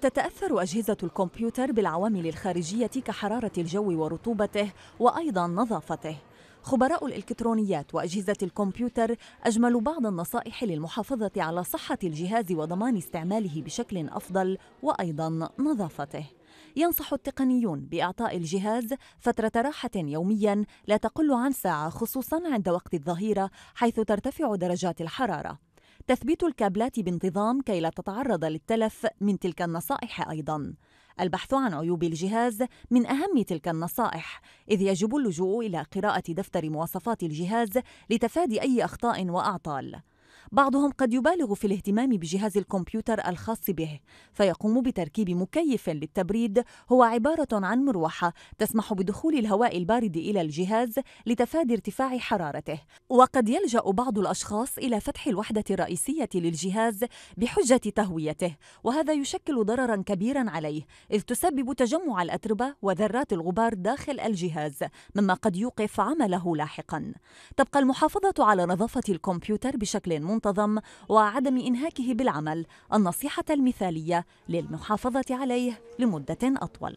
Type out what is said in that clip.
تتأثر أجهزة الكمبيوتر بالعوامل الخارجية كحرارة الجو ورطوبته وأيضا نظافته خبراء الإلكترونيات وأجهزة الكمبيوتر أجملوا بعض النصائح للمحافظة على صحة الجهاز وضمان استعماله بشكل أفضل وأيضا نظافته ينصح التقنيون بإعطاء الجهاز فترة راحة يوميا لا تقل عن ساعة خصوصا عند وقت الظهيرة حيث ترتفع درجات الحرارة تثبيت الكابلات بانتظام كي لا تتعرض للتلف من تلك النصائح أيضاً البحث عن عيوب الجهاز من أهم تلك النصائح إذ يجب اللجوء إلى قراءة دفتر مواصفات الجهاز لتفادي أي أخطاء وأعطال بعضهم قد يبالغ في الاهتمام بجهاز الكمبيوتر الخاص به فيقوم بتركيب مكيف للتبريد هو عبارة عن مروحة تسمح بدخول الهواء البارد إلى الجهاز لتفادي ارتفاع حرارته وقد يلجأ بعض الأشخاص إلى فتح الوحدة الرئيسية للجهاز بحجة تهويته وهذا يشكل ضررا كبيرا عليه إذ تسبب تجمع الأتربة وذرات الغبار داخل الجهاز مما قد يوقف عمله لاحقا تبقى المحافظة على نظافة الكمبيوتر بشكل ممتاز. المنتظم وعدم إنهاكه بالعمل النصيحة المثالية للمحافظة عليه لمدة أطول